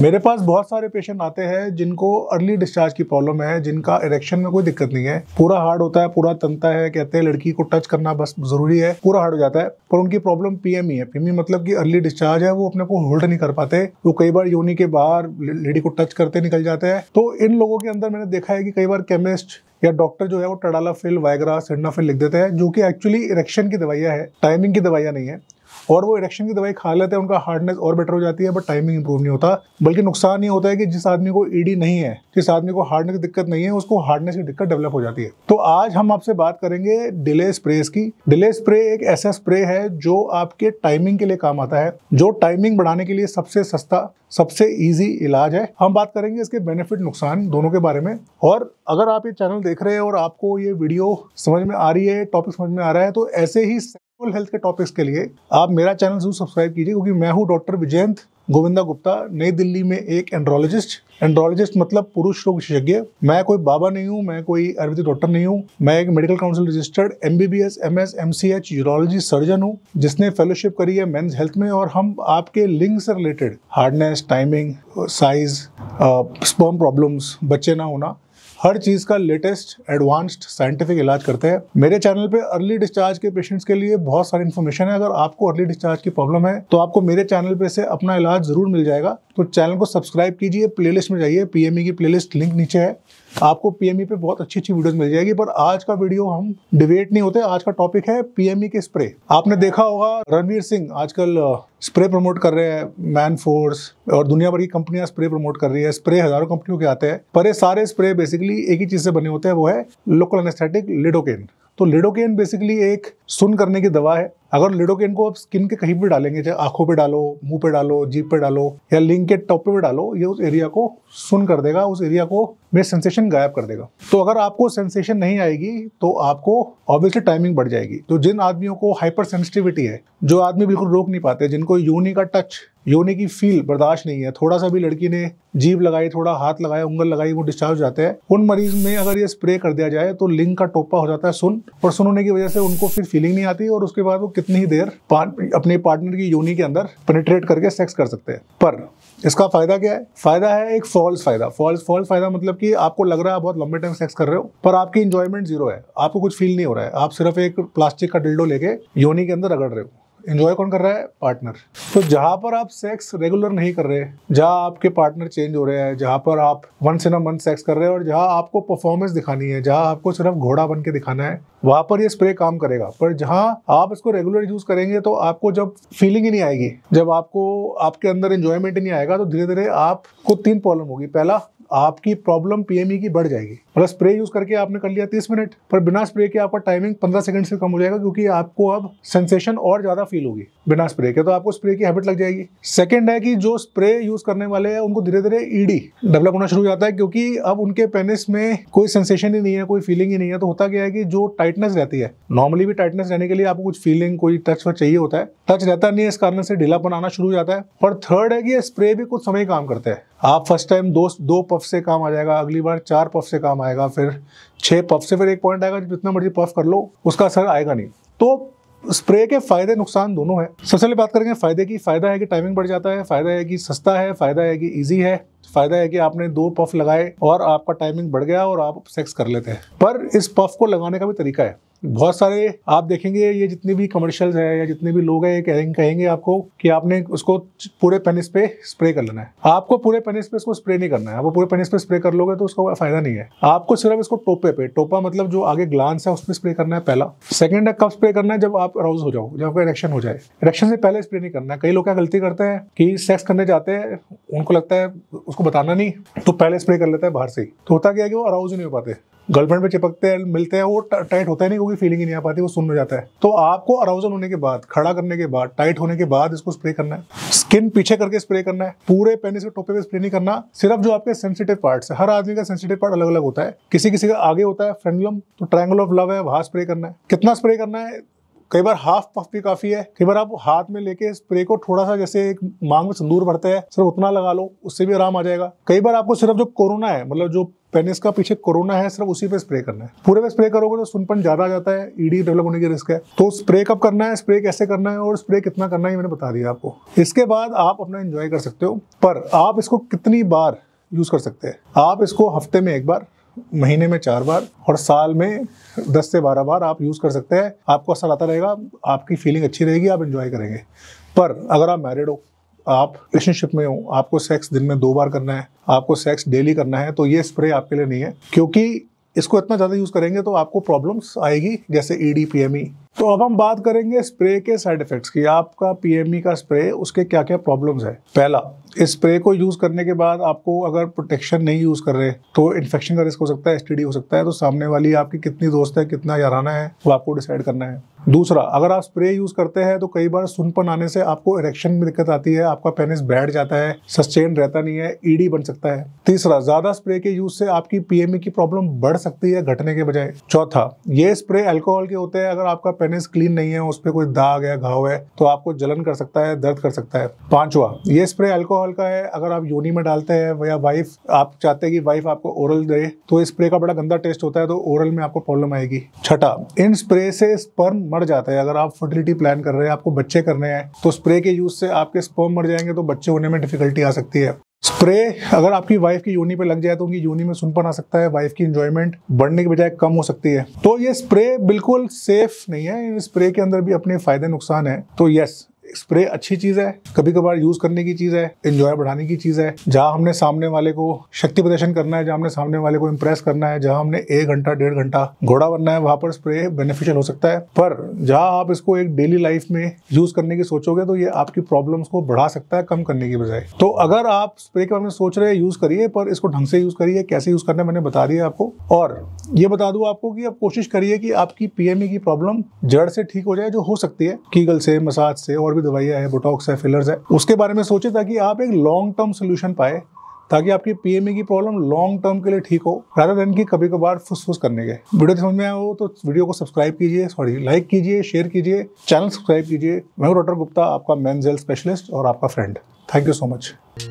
मेरे पास बहुत सारे पेशेंट आते हैं जिनको अर्ली डिस्चार्ज की प्रॉब्लम है जिनका इरेक्शन में कोई दिक्कत नहीं है पूरा हार्ड होता है पूरा तनता है कहते हैं लड़की को टच करना बस जरूरी है पूरा हार्ड हो जाता है पर उनकी प्रॉब्लम पीएमई है पीएमई मतलब कि अर्ली डिस्चार्ज है वो अपने को होल्ड नहीं कर पाते वो कई बार योनी के बाहर लेडी को टच करते निकल जाते हैं तो इन लोगों के अंदर मैंने देखा है कि कई बार केमिस्ट या डॉक्टर जो है वो टडाला फिल वायग्रा फिल लिख देते हैं जो कि एक्चुअली इरेक्शन की दवाइयाँ है टाइमिंग की दवाइयाँ नहीं है और वो इरेक्शन की दवाई खा लेते हैं उनका हार्डनेस और बेटर हो जाती है बट टाइमिंग इंप्रूव नहीं होता बल्कि नुकसान ये होता है कि जिस आदमी को ईडी नहीं है जिस आदमी को हार्डनेस की दिक्कत नहीं है उसको हार्डनेस की दिक्कत डेवलप हो जाती है तो आज हम आपसे बात करेंगे डिले स्प्रेस की डिले स्प्रे एक ऐसा स्प्रे है जो आपके टाइमिंग के लिए काम आता है जो टाइमिंग बढ़ाने के लिए सबसे सस्ता सबसे इजी इलाज है हम बात करेंगे इसके बेनिफिट नुकसान दोनों के बारे में और अगर आप ये चैनल देख रहे हैं और आपको ये वीडियो समझ में आ रही है टॉपिक समझ में आ रहा है तो ऐसे ही फुल हेल्थ के टॉपिक्स के लिए आप मेरा चैनल जरूर सब्सक्राइब कीजिए क्योंकि मैं हूँ डॉक्टर विजयंत गोविंदा गुप्ता नई दिल्ली में एक एंड्रोलॉजिस्ट एंड्रोलॉजिस्ट मतलब पुरुष रोग विशेषज्ञ मैं कोई बाबा नहीं हूँ मैं कोई आयुर्वेदिक डॉक्टर नहीं हूँ मैं एक medical council registered M B B S M S M C H urology surgeon हूँ जिसने फेलोशिप करी है मेन्स हेल्थ में और हम आपके लिंग से related hardness timing size sperm problems बच्चे ना होना हर चीज़ का लेटेस्ट एडवांस्ड साइंटिफिक इलाज करते हैं मेरे चैनल पे अर्ली डिस्चार्ज के पेशेंट्स के लिए बहुत सारी इन्फॉर्मेशन है अगर आपको अर्ली डिस्चार्ज की प्रॉब्लम है तो आपको मेरे चैनल पे से अपना इलाज ज़रूर मिल जाएगा तो चैनल को सब्सक्राइब कीजिए प्लेलिस्ट में जाइए पीएमई e की प्लेलिस्ट लिंक नीचे है आपको पीएमई e पे बहुत अच्छी अच्छी वीडियोस मिल जाएगी पर आज का वीडियो हम डिबेट नहीं होते आज का टॉपिक है पीएमई e के स्प्रे आपने देखा होगा रणवीर सिंह आजकल स्प्रे प्रमोट कर रहे हैं मैन फोर्स और दुनिया भर की कंपनियां स्प्रे प्रमोट कर रही है स्प्रे हजारों कंपनियों के आते हैं पर ये सारे स्प्रे बेसिकली एक ही चीज से बने होते हैं वो है लोकल एनेस्थेटिक लिडोकेन तो लिडोकेन बेसिकली एक सुन करने की दवा है अगर लिडोकेन को आप स्किन के कहीं भी डालेंगे चाहे आंखों पे डालो मुंह पे डालो जीप पे डालो या लिंग के टॉप पे भी डालो ये उस एरिया को सुन कर देगा उस एरिया को में सेंसेशन गायब कर देगा तो अगर आपको सेंसेशन नहीं आएगी तो आपको ऑब्वियसली टाइमिंग बढ़ जाएगी तो जिन आदमियों को हाइपर सेंसिटिविटी है जो आदमी बिल्कुल रोक नहीं पाते जिनको यूनी का टच योनि की फील बर्दाश्त नहीं है थोड़ा सा भी लड़की ने जीप लगाई थोड़ा हाथ लगाया उंगल लगाई वो डिस्चार्ज हो जाते हैं उन मरीज में अगर ये स्प्रे कर दिया जाए तो लिंग का टोपा हो जाता है सुन और सुन होने की वजह से उनको फिर फीलिंग नहीं आती और उसके बाद वो कितनी ही देर अपने पार्टनर की योनी के अंदर पेनिट्रेट करके सेक्स कर सकते हैं पर इसका फायदा क्या है फायदा है एक फॉल्स फायदा फॉल्स फॉल्स फायदा मतलब कि आपको लग रहा है बहुत लंबे टाइम सेक्स कर रहे हो पर आपकी इंजॉयमेंट जीरो है आपको कुछ फील नहीं हो रहा है आप सिर्फ एक प्लास्टिक का डिल्डो लेके योनी के अंदर रगड़ रहे हो इन्जॉय कौन कर रहा है पार्टनर तो जहां पर आप सेक्स रेगुलर नहीं कर रहे जहां आपके पार्टनर चेंज हो रहे हैं जहां पर आप वन से ना मंथ सेक्स कर रहे हैं और जहां आपको परफॉर्मेंस दिखानी है जहां आपको सिर्फ घोड़ा बन के दिखाना है वहां पर ये स्प्रे काम करेगा पर जहाँ आप इसको रेगुलर यूज करेंगे तो आपको जब फीलिंग ही नहीं आएगी जब आपको आपके अंदर इंजॉयमेंट ही नहीं आएगा तो धीरे धीरे आपको तीन प्रॉब्लम होगी पहला आपकी प्रॉब्लम पीएमई e की बढ़ जाएगी मतलब स्प्रे यूज करके आपने कर लिया तीस मिनट पर बिना स्प्रे के आपका टाइमिंग पंद्रह सेकंड से कम हो जाएगा क्योंकि आपको अब सेंसेशन और ज्यादा फील होगी बिना स्प्रे के तो आपको स्प्रे की हैबिट लग जाएगी सेकेंड है कि जो स्प्रे यूज करने वाले हैं उनको धीरे धीरे ईडी डेवलप होना शुरू हो जाता है क्योंकि अब उनके पेनिस में कोई सेंसेशन ही नहीं है कोई फीलिंग ही नहीं है तो होता क्या है कि जो टाइटनेस रहती है नॉर्मली भी टाइटनेस रहने के लिए आपको कुछ फीलिंग कोई टच वच चाहिए होता है टच रहता नहीं है इस कारण से ढीला बनाना शुरू हो जाता है और थर्ड है कि स्प्रे भी कुछ समय काम करते हैं आप फर्स्ट टाइम दो दो पफ से काम आ जाएगा अगली बार चार पफ से काम आएगा फिर छः पफ से फिर एक पॉइंट आएगा जितना मर्जी पफ कर लो उसका असर आएगा नहीं तो स्प्रे के फायदे नुकसान दोनों हैं सबसे पहले बात करेंगे फायदे की फायदा है कि टाइमिंग बढ़ जाता है फायदा है कि सस्ता है फायदा है कि इजी है फायदा है कि आपने दो पफ लगाए और आपका टाइमिंग बढ़ गया और आप सेक्स कर लेते हैं पर इस पफ को लगाने का भी तरीका है बहुत सारे आप देखेंगे ये जितने भी कमर्शियल्स है या जितने भी लोग हैं ये कहेंगे कहेंगे आपको कि आपने उसको पूरे पेनिस पे स्प्रे कर लेना है आपको पूरे पेनिस पे इसको स्प्रे नहीं करना है आप पूरे पेनिस पे स्प्रे कर लोगे तो उसका फायदा नहीं है आपको सिर्फ इसको टोपे पे टोपा मतलब जो आगे ग्लांस है उस पर स्प्रे करना है पहला सेकेंड है कब स्प्रे करना है जब आप अराउज हो जाओ जब आपका इरेक्शन हो जाए इरेक्शन से पहले स्प्रे नहीं करना है कई लोग क्या गलती करते हैं कि सेक्स करने जाते हैं उनको लगता है उसको बताना नहीं तो पहले स्प्रे कर लेता है बाहर से ही तो होता क्या है कि वो अराउज नहीं हो पाते गर्लफ्रेंड पे चिपकते हैं मिलते हैं वो टाइट होता ही नहीं क्योंकि फीलिंग ही नहीं आ पाती वो सुन हो जाता है तो आपको अराउजल होने के बाद खड़ा करने के बाद टाइट होने के बाद इसको स्प्रे करना है स्किन पीछे करके स्प्रे करना है पूरे पेनिस के टोपे पे स्प्रे नहीं करना सिर्फ जो आपके सेंसिटिव पार्ट है हर आदमी का सेंसिटिव पार्ट अलग अलग होता है किसी किसी का आगे होता है फ्रेंडलम तो ट्राइंगल ऑफ लव है वहां स्प्रे करना है कितना स्प्रे करना है कई बार हाफ पफ भी काफ़ी है कई बार आप हाथ में लेके स्प्रे को थोड़ा सा जैसे एक मांग में संदूर भरते हैं सिर्फ उतना लगा लो उससे भी आराम आ जाएगा कई बार आपको सिर्फ जो कोरोना है मतलब जो पेनिस का पीछे कोरोना है सिर्फ उसी पे स्प्रे करना है पूरे पे स्प्रे करोगे तो सुनपन ज्यादा आ जाता है ईडी डेवलप होने की रिस्क है तो स्प्रे कब करना है स्प्रे कैसे करना है और स्प्रे कितना करना है मैंने बता दिया आपको इसके बाद आप अपना एंजॉय कर सकते हो पर आप इसको कितनी बार यूज कर सकते हैं आप इसको हफ्ते में एक बार महीने में चार बार और साल में दस से बारह बार आप यूज़ कर सकते हैं आपको असर अच्छा आता रहेगा आपकी फीलिंग अच्छी रहेगी आप इन्जॉय करेंगे पर अगर आप मैरिड हो आप रिलेशनशिप में हो आपको सेक्स दिन में दो बार करना है आपको सेक्स डेली करना है तो ये स्प्रे आपके लिए नहीं है क्योंकि इसको इतना ज़्यादा यूज़ करेंगे तो आपको प्रॉब्लम्स आएगी जैसे E D P M E तो अब हम बात करेंगे स्प्रे के साइड इफ़ेक्ट्स की आपका पी एम ई का स्प्रे उसके क्या क्या प्रॉब्लम्स है पहला स्प्रे को यूज़ करने के बाद आपको अगर प्रोटेक्शन नहीं यूज़ कर रहे तो इन्फेक्शन का रिस्क हो सकता है एस हो सकता है तो सामने वाली आपकी कितनी दोस्त है कितना याराना है वो आपको डिसाइड करना है दूसरा अगर आप स्प्रे यूज़ करते हैं तो कई बार सुनपन आने से आपको इरेक्शन में दिक्कत आती है आपका पेनिस बैठ जाता है सस्टेन रहता नहीं है ईडी e बन सकता है तीसरा ज़्यादा स्प्रे के यूज़ से आपकी पीएमई e की प्रॉब्लम बढ़ सकती है घटने के बजाय चौथा ये स्प्रे अल्कोहल के होते हैं अगर आपका पेनिस क्लीन नहीं है उस पर कोई दाग है घाव है तो आपको जलन कर सकता है दर्द कर सकता है पांचवा ये स्प्रे अल्कोहल अल्कोहल का है अगर आप योनि में डालते हैं या वाइफ आप चाहते हैं कि वाइफ आपको ओरल दे तो स्प्रे का बड़ा गंदा टेस्ट होता है तो ओरल में आपको प्रॉब्लम आएगी छठा इन स्प्रे से स्पर्म मर जाता है अगर आप फर्टिलिटी प्लान कर रहे हैं आपको बच्चे करने हैं तो स्प्रे के यूज से आपके स्पर्म मर जाएंगे तो बच्चे होने में डिफिकल्टी आ सकती है स्प्रे अगर आपकी वाइफ की योनी पे लग जाए तो उनकी योनी में सुनपन आ सकता है वाइफ की इंजॉयमेंट बढ़ने के बजाय कम हो सकती है तो ये स्प्रे बिल्कुल सेफ नहीं है इन स्प्रे के अंदर भी अपने फायदे नुकसान है तो यस स्प्रे अच्छी चीज है कभी कभार यूज करने की चीज है इंजॉय बढ़ाने की चीज है जहां हमने सामने वाले को शक्ति प्रदर्शन करना है जहां हमने सामने वाले को इम्प्रेस करना है जहां हमने एक घंटा डेढ़ घंटा घोड़ा बनना है वहां पर स्प्रे बेनिफिशियल हो सकता है पर जहाँ आप इसको एक डेली लाइफ में यूज करने की सोचोगे तो ये आपकी प्रॉब्लम को बढ़ा सकता है कम करने की बजाय तो अगर आप स्प्रे के बारे में सोच रहे हैं यूज करिए पर इसको ढंग से यूज करिए कैसे यूज करना है मैंने बता दिया आपको और ये बता दू आपको कि आप कोशिश करिए कि आपकी पीएमई e की प्रॉब्लम जड़ से ठीक हो जाए जो हो सकती है कीगल से मसाज से और भी भी दवाइयाँ है बोटॉक्स है फिलर्स है उसके बारे में सोचे ताकि आप एक लॉन्ग टर्म सोल्यूशन पाए ताकि आपकी पीएमई की प्रॉब्लम लॉन्ग टर्म के लिए ठीक हो राधा देन की कभी कभार फुसफुस करने के वीडियो समझ में आया हो तो वीडियो को सब्सक्राइब कीजिए सॉरी लाइक कीजिए शेयर कीजिए चैनल सब्सक्राइब कीजिए मैं डॉक्टर गुप्ता आपका मेन्स हेल्थ स्पेशलिस्ट और आपका friend thank you so much